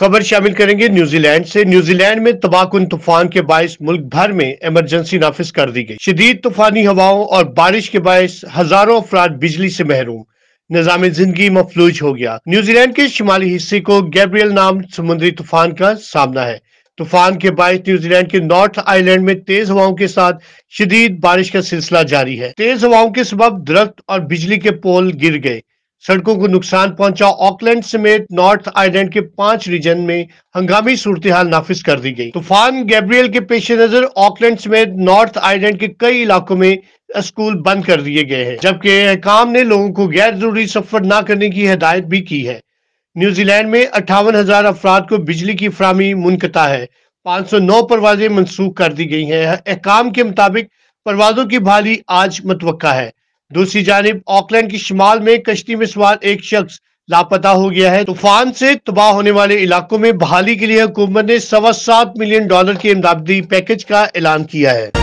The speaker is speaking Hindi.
खबर शामिल करेंगे न्यूजीलैंड से न्यूजीलैंड में तबाहकुन तूफान के बायस मुल्क भर में इमरजेंसी नाफिज कर दी गई शदीद तूफानी हवाओं और बारिश के बायस हजारों अफराद बिजली से महरूम निजाम जिंदगी मफलूज हो गया न्यूजीलैंड के शुमाली हिस्से को गैब्रियल नाम समुद्री तूफान का सामना है तूफान के बायस न्यूजीलैंड के नॉर्थ आइलैंड में तेज हवाओं के साथ शदीद बारिश का सिलसिला जारी है तेज हवाओं के सबब दरख्त और बिजली के पोल गिर गए सड़कों को नुकसान पहुंचा ऑकलैंड समेत नॉर्थ आइलैंड के पांच रीजन में हंगामी सूरत हाल नाफिज कर दी गई तूफान गैब्रियल के पेश नजर ऑकलैंड समेत नॉर्थ आइलैंड के कई इलाकों में स्कूल बंद कर दिए गए हैं जबकि अहकाम ने लोगों को गैर जरूरी सफर न करने की हिदायत भी की है न्यूजीलैंड में अट्ठावन हजार अफराद को बिजली की फ्राहमी मुनकता है सौ नौ परवाजें मनसूख कर दी गई हैं अहकाम के मुताबिक परवाजों की बहाली आज मतवक़ा है दूसरी जानब ऑकलैंड की शिमाल में कश्ती में सवार एक शख्स लापता हो गया है तूफान से तबाह होने वाले इलाकों में बहाली के लिए हुकूमत ने सवा सात मिलियन डॉलर के इमदादी पैकेज का ऐलान किया है